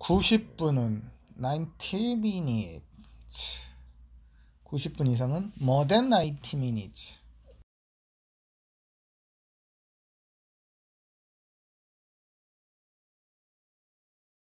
90분은 90 minutes. 90분 이상은 more than 90 minutes.